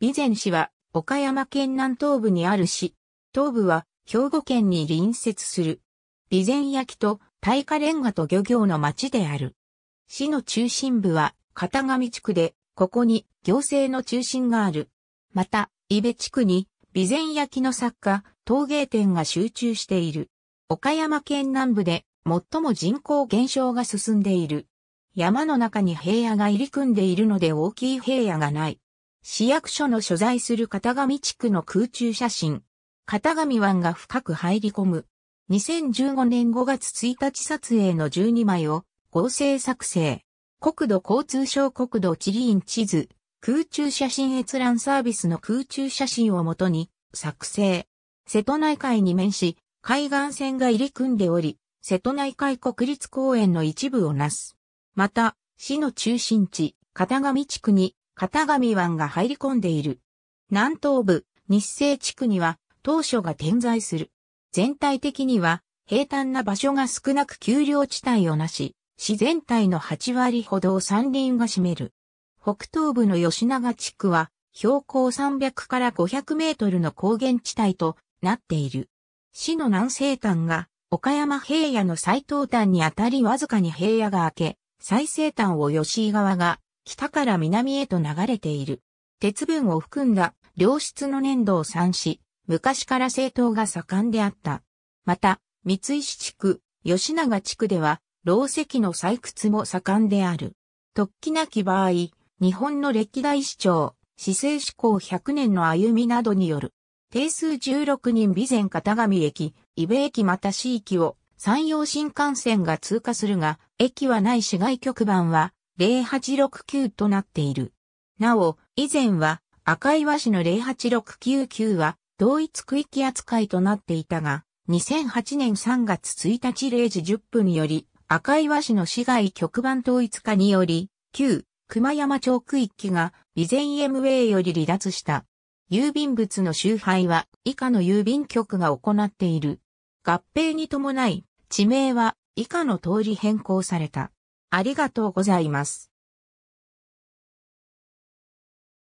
備前市は岡山県南東部にある市。東部は兵庫県に隣接する。備前焼と大化レンガと漁業の町である。市の中心部は片上地区で、ここに行政の中心がある。また、伊部地区に備前焼の作家、陶芸店が集中している。岡山県南部で最も人口減少が進んでいる。山の中に平野が入り組んでいるので大きい平野がない。市役所の所在する片上地区の空中写真。片上湾が深く入り込む。2015年5月1日撮影の12枚を合成作成。国土交通省国土地理院地図、空中写真閲覧サービスの空中写真をもとに作成。瀬戸内海に面し、海岸線が入り組んでおり、瀬戸内海国立公園の一部をなす。また、市の中心地、片上地区に片上湾が入り込んでいる。南東部、日清地区には、当初が点在する。全体的には、平坦な場所が少なく丘陵地帯をなし、市全体の8割ほどを山林が占める。北東部の吉永地区は、標高300から500メートルの高原地帯となっている。市の南西端が、岡山平野の最東端にあたりわずかに平野が明け、最西端を吉井川が北から南へと流れている。鉄分を含んだ良質の粘土を産し、昔から政党が盛んであった。また、三石地区、吉永地区では、老石の採掘も盛んである。突起なき場合、日本の歴代市長、市政志向100年の歩みなどによる、定数16人備前片上駅、伊部駅また市域を山陽新幹線が通過するが、駅はない市外局番は0869となっている。なお、以前は赤岩市の08699は同一区域扱いとなっていたが、2008年3月1日0時10分より、赤岩市の市外局番統一化により、旧熊山町区域が備前 MA より離脱した。郵便物の集配は以下の郵便局が行っている。合併に伴い、地名は以下の通り変更された。ありがとうございます。